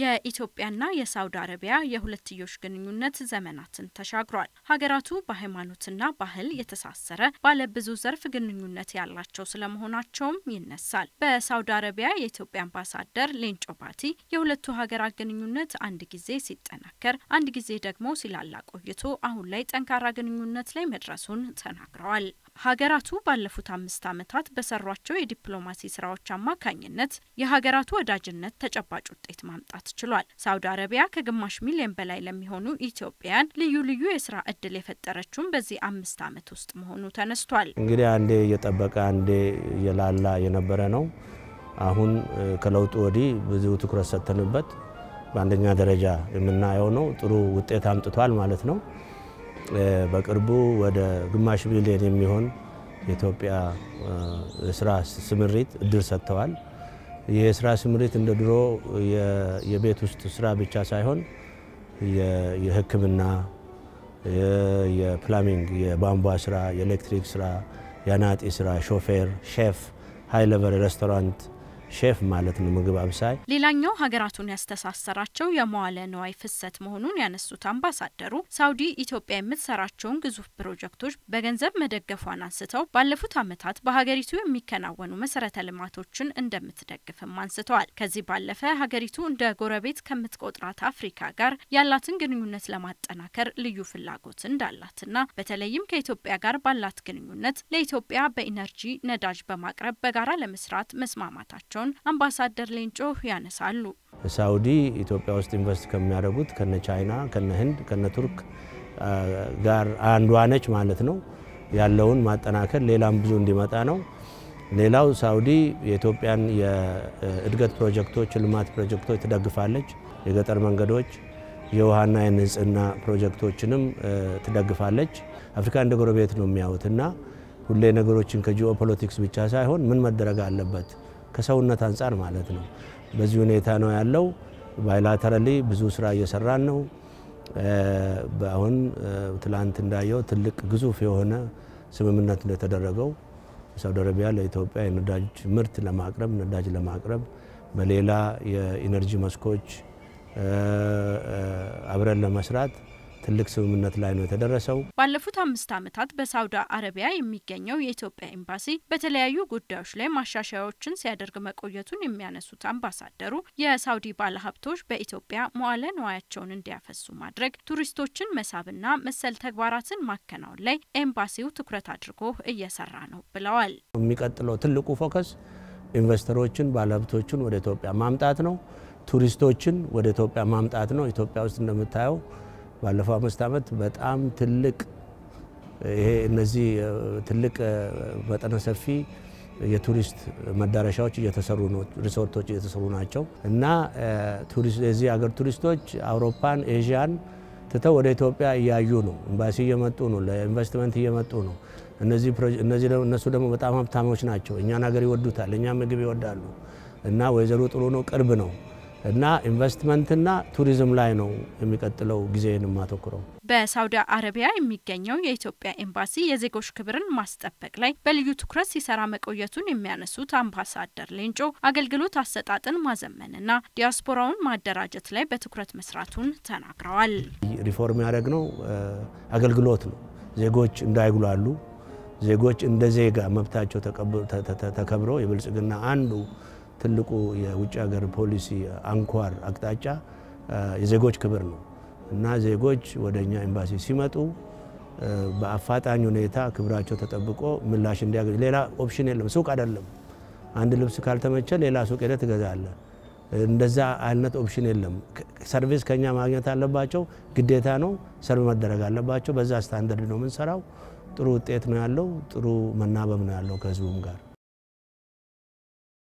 የኢትዮጵያና የሳውዲ አረቢያ የሁለትዮሽ ግንኙነት ዘመናትን ተሻግሯል። ሀገራቱ በሃይማኖትና ባህል የተሳሰረ ባለ ብዙ ዘርፍ ግንኙነት ያላቸው ስለመሆናቸውም ይነሳል። በሳውዲ አረቢያ የኢትዮጵያ አምባሳደር ሌንጮ ባቲ የሁለቱ ሀገራት ግንኙነት አንድ ጊዜ ሲጠናከር፣ አንድ ጊዜ ደግሞ ሲላላ ቆይቶ አሁን ላይ ጠንካራ ግንኙነት ላይ መድረሱን ተናግረዋል። ሀገራቱ ባለፉት አምስት ዓመታት በሰሯቸው የዲፕሎማሲ ስራዎች አማካኝነት የሀገራቱ ወዳጅነት ተጨባጭ ውጤት ማምጣት መምጣት ችሏል። ሳውዲ አረቢያ ከግማሽ ሚሊዮን በላይ ለሚሆኑ ኢትዮጵያን ልዩ ልዩ የስራ እድል የፈጠረችውን በዚህ አምስት ዓመት ውስጥ መሆኑ ተነስቷል። እንግዲህ አንዴ እየጠበቀ አንዴ እየላላ የነበረ ነው። አሁን ከለውጡ ወዲህ ብዙ ትኩረት ሰጥተንበት በአንደኛ ደረጃ የምናየው ነው። ጥሩ ውጤት አምጥቷል ማለት ነው። በቅርቡ ወደ ግማሽ ሚሊዮን የሚሆን የኢትዮጵያ የስራ ስምሪት እድል ሰጥተዋል። የስራ ስምሪት እንደ ድሮ የቤት ውስጥ ስራ ብቻ ሳይሆን የሕክምና፣ የፕላሚንግ፣ የቧንቧ ስራ፣ የኤሌክትሪክ ስራ፣ የአናጢ ስራ፣ ሾፌር፣ ሼፍ፣ ሀይ ለቨል ሬስቶራንት ሼፍ ማለት ነው፣ ምግብ አብሳይ። ሌላኛው ሀገራቱን ያስተሳሰራቸው የመዋለ ንዋይ ፍሰት መሆኑን ያነሱት አምባሳደሩ ሳውዲ ኢትዮጵያ የምትሰራቸውን ግዙፍ ፕሮጀክቶች በገንዘብ መደገፏን አንስተው ባለፉት ዓመታት በሀገሪቱ የሚከናወኑ መሰረተ ልማቶችን እንደምትደግፍም አንስተዋል። ከዚህ ባለፈ ሀገሪቱ እንደ ጎረቤት ከምትቆጥራት አፍሪካ ጋር ያላትን ግንኙነት ለማጠናከር ልዩ ፍላጎት እንዳላትና በተለይም ከኢትዮጵያ ጋር ባላት ግንኙነት ለኢትዮጵያ በኢነርጂ ነዳጅ በማቅረብ በጋራ ለመስራት መስማማታቸውን መሆናቸውን አምባሳደር ሌንጮ ያነሳሉ። ሳውዲ ኢትዮጵያ ውስጥ ኢንቨስት ከሚያደርጉት ከነ ቻይና፣ ከነ ህንድ፣ ከነ ቱርክ ጋር አንዷ ነች ማለት ነው። ያለውን ማጠናከር ሌላም ብዙ እንዲመጣ ነው። ሌላው ሳውዲ የኢትዮጵያን የእድገት ፕሮጀክቶች፣ ልማት ፕሮጀክቶች ትደግፋለች። የገጠር መንገዶች፣ የውሃና የንጽህና ፕሮጀክቶችንም ትደግፋለች። አፍሪካ እንደ ጎረቤት ነው የሚያዩት እና ሁሌ ነገሮችን ከጂኦፖለቲክስ ብቻ ሳይሆን ምን መደረግ አለበት ከሰውነት አንጻር ማለት ነው። በዚህ ሁኔታ ነው ያለው። ባይላተራሊ ብዙ ስራ እየሰራን ነው። አሁን ትላንት እንዳየው ትልቅ ግዙፍ የሆነ ስምምነት እንደተደረገው ሳውዲ አረቢያ ለኢትዮጵያ የነዳጅ ምርት ለማቅረብ ነዳጅ ለማቅረብ በሌላ የኢነርጂ መስኮች አብረን ለመስራት ትልቅ ስምምነት ላይ ነው የተደረሰው። ባለፉት አምስት ዓመታት በሳውዲ አረቢያ የሚገኘው የኢትዮጵያ ኤምባሲ በተለያዩ ጉዳዮች ላይ ማሻሻያዎችን ሲያደርግ መቆየቱን የሚያነሱት አምባሳደሩ የሳውዲ ባለሀብቶች በኢትዮጵያ መዋለ ንዋያቸውን እንዲያፈሱ ማድረግ፣ ቱሪስቶችን መሳብና መሰል ተግባራትን ማከናወን ላይ ኤምባሲው ትኩረት አድርጎ እየሰራ ነው ብለዋል። የሚቀጥለው ትልቁ ፎከስ ኢንቨስተሮችን ባለሀብቶችን ወደ ኢትዮጵያ ማምጣት ነው። ቱሪስቶችን ወደ ኢትዮጵያ ማምጣት ነው። ኢትዮጵያ ውስጥ እንደምታየው ባለፈው አምስት ዓመት በጣም ትልቅ ይሄ እነዚህ ትልቅ መጠነ ሰፊ የቱሪስት መዳረሻዎች እየተሰሩ ነው፣ ሪሶርቶች እየተሰሩ ናቸው እና የዚህ ሀገር ቱሪስቶች አውሮፓን፣ ኤዥያን ትተው ወደ ኢትዮጵያ እያዩ ነው። ኤምባሲ እየመጡ ነው፣ ለኢንቨስትመንት እየመጡ ነው። እነዚህ እነሱ ደግሞ በጣም ሀብታሞች ናቸው። እኛን ሀገር ይወዱታል፣ እኛ ምግብ ይወዳሉ እና ወይዘሮ ጥሩ ነው፣ ቅርብ ነው። እና ኢንቨስትመንትና ቱሪዝም ላይ ነው የሚቀጥለው ጊዜን የማተኩረው። በሳውዲ አረቢያ የሚገኘው የኢትዮጵያ ኤምባሲ የዜጎች ክብርን ማስጠበቅ ላይ በልዩ ትኩረት ሲሰራ መቆየቱን የሚያነሱት አምባሳደር ሌንጮ አገልግሎት አሰጣጥን ማዘመንና ዲያስፖራውን ማደራጀት ላይ በትኩረት መስራቱን ተናግረዋል። ሪፎርም ያደረግነው አገልግሎት ነው። ዜጎች እንዳይጉላሉ፣ ዜጎች እንደ ዜጋ መብታቸው ተከብሮ የብልጽግና አንዱ ትልቁ የውጭ ሀገር ፖሊሲ አንኳር አቅጣጫ የዜጎች ክብር ነው እና ዜጎች ወደ እኛ ኤምባሲ ሲመጡ በአፋጣኝ ሁኔታ ክብራቸው ተጠብቆ ምላሽ እንዲያገኙ ሌላ ኦፕሽን የለም። ሱቅ አይደለም። አንድ ልብስ ካልተመቸ ሌላ ሱቅ ሄደ ትገዛለ እንደዛ አይነት ኦፕሽን የለም። ሰርቪስ ከኛ ማግኘት አለባቸው፣ ግዴታ ነው። ሰርቭ መደረግ አለባቸው። በዛ ስታንደርድ ነው የምንሰራው። ጥሩ ውጤት ነው ያለው። ጥሩ መናበብ ነው ያለው ከህዝቡም ጋር